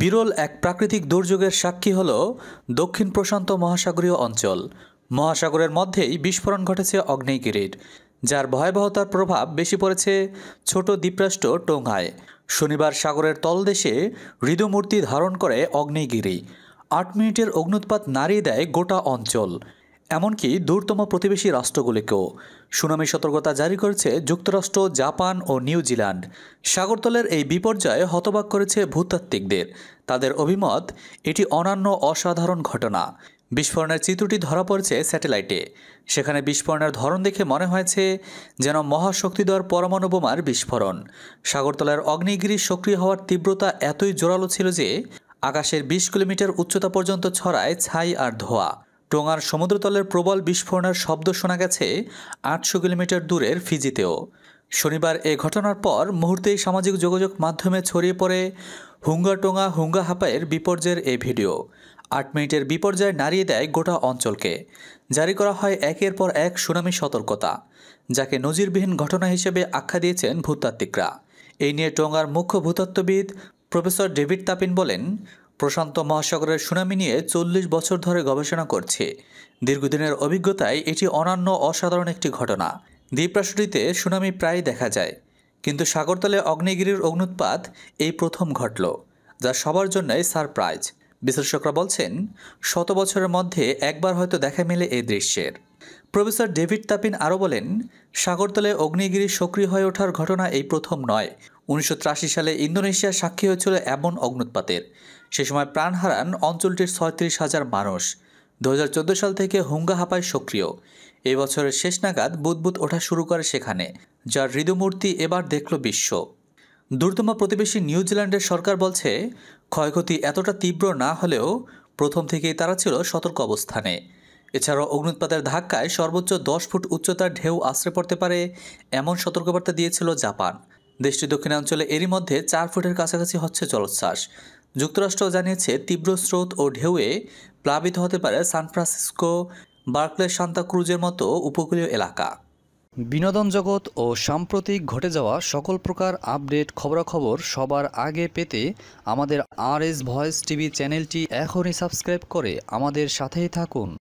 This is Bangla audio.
বিরল এক প্রাকৃতিক দুর্যোগের সাক্ষী হল দক্ষিণ প্রশান্ত মহাসাগরীয় অঞ্চল মহাসাগরের মধ্যেই বিস্ফোরণ ঘটেছে অগ্নেয়গিরির যার ভয়াবহতার প্রভাব বেশি পড়েছে ছোট দ্বীপরাষ্ট্র টোংহায় শনিবার সাগরের তলদেশে হৃদমূর্তি ধারণ করে অগ্নেয়গিরি আট মিনিটের অগ্নুৎপাত নাড়িয়ে দেয় গোটা অঞ্চল এমনকি দূরতম প্রতিবেশী রাষ্ট্রগুলিকেও সুনামি সতর্কতা জারি করেছে যুক্তরাষ্ট্র জাপান ও নিউজিল্যান্ড সাগরতলের এই বিপর্যয়ে হতবাক করেছে ভূতাত্ত্বিকদের তাদের অভিমত এটি অনান্য অসাধারণ ঘটনা বিস্ফোরণের চিত্রটি ধরা পড়েছে স্যাটেলাইটে সেখানে বিস্ফোরণের ধরন দেখে মনে হয়েছে যেন মহাশক্তিধর পরমাণু বোমার বিস্ফোরণ সাগরতলার অগ্নিগিরি সক্রিয় হওয়ার তীব্রতা এতই জোরালো ছিল যে আকাশের বিশ কিলোমিটার উচ্চতা পর্যন্ত ছড়ায় ছাই আর ধোয়া টোঙার সমুদ্রতলের প্রবল বিস্ফোরণের শব্দ শোনা গেছে আটশো কিলোমিটার দূরের ফিজিতেও শনিবার এ ঘটনার পর মুহূর্তেই সামাজিক যোগাযোগ মাধ্যমে ছড়িয়ে পড়ে হুঙ্গাটোঙা হুঙ্গা হাপায়ের বিপর্যয়ের এই ভিডিও আট মিনিটের বিপর্যয় নাড়িয়ে দেয় গোটা অঞ্চলকে জারি করা হয় একের পর এক সুনামি সতর্কতা যাকে নজিরবিহীন ঘটনা হিসেবে আখ্যা দিয়েছেন ভূতাত্ত্বিকরা এই নিয়ে টোঙ্গার মুখ্য ভূতত্ত্ববিদ প্রফেসর ডেভিড তাপিন বলেন প্রশান্ত মহাসাগরের সুনামি নিয়ে চল্লিশ বছর ধরে গবেষণা করছে দীর্ঘদিনের অভিজ্ঞতায় এটি অনন্য অসাধারণ একটি ঘটনা দ্বীপরাষ্ট্রটিতে সুনামি প্রায় দেখা যায় কিন্তু সাগরতলে অগ্নিগিরির অগ্নুৎপাত এই প্রথম ঘটল যা সবার জন্যই সারপ্রাইজ বিশ্লেষকরা বলছেন শত বছরের মধ্যে একবার হয়তো দেখা মেলে এই দৃশ্যের প্রফেসর ডেভিড তাপিন আরও বলেন সাগরতলে অগ্নিগিরি সক্রিয় হয়ে ওঠার ঘটনা এই প্রথম নয় উনিশশো সালে ইন্দোনেশিয়া সাক্ষী হয়েছিল এমন অগ্নুৎপাতের সে সময় প্রাণ হারান অঞ্চলটির ছয়ত্রিশ হাজার মানুষ দু সাল থেকে হুঙ্গা হাপায় সক্রিয় এ বছরের শেষ নাগাদ বুদবুদ ওঠা শুরু করে সেখানে যার হৃদমূর্তি এবার দেখল বিশ্ব দ্রুতম প্রতিবেশী নিউজিল্যান্ডের সরকার বলছে ক্ষয়ক্ষতি এতটা তীব্র না হলেও প্রথম থেকেই তারা ছিল সতর্ক অবস্থানে এছাড়াও অগ্নুৎপাতের ধাক্কায় সর্বোচ্চ দশ ফুট উচ্চতার ঢেউ আশ্রে পড়তে পারে এমন সতর্কবার্তা দিয়েছিল জাপান দেশটির দক্ষিণাঞ্চলে এরই মধ্যে চার ফুটের কাছাকাছি হচ্ছে জলোচ্ছ্বাস যুক্তরাষ্ট্র জানিয়েছে তীব্র স্রোত ও ঢেউয়ে প্লাবিত হতে পারে সান ফ্রান্সিসকো বার্কলে সান্তা ক্রুজের মতো উপকূলীয় এলাকা বিনোদন জগৎ ও সাম্প্রতিক ঘটে যাওয়া সকল প্রকার আপডেট খবরাখবর সবার আগে পেতে আমাদের আর এস ভয়েস টিভি চ্যানেলটি এখনই সাবস্ক্রাইব করে আমাদের সাথেই থাকুন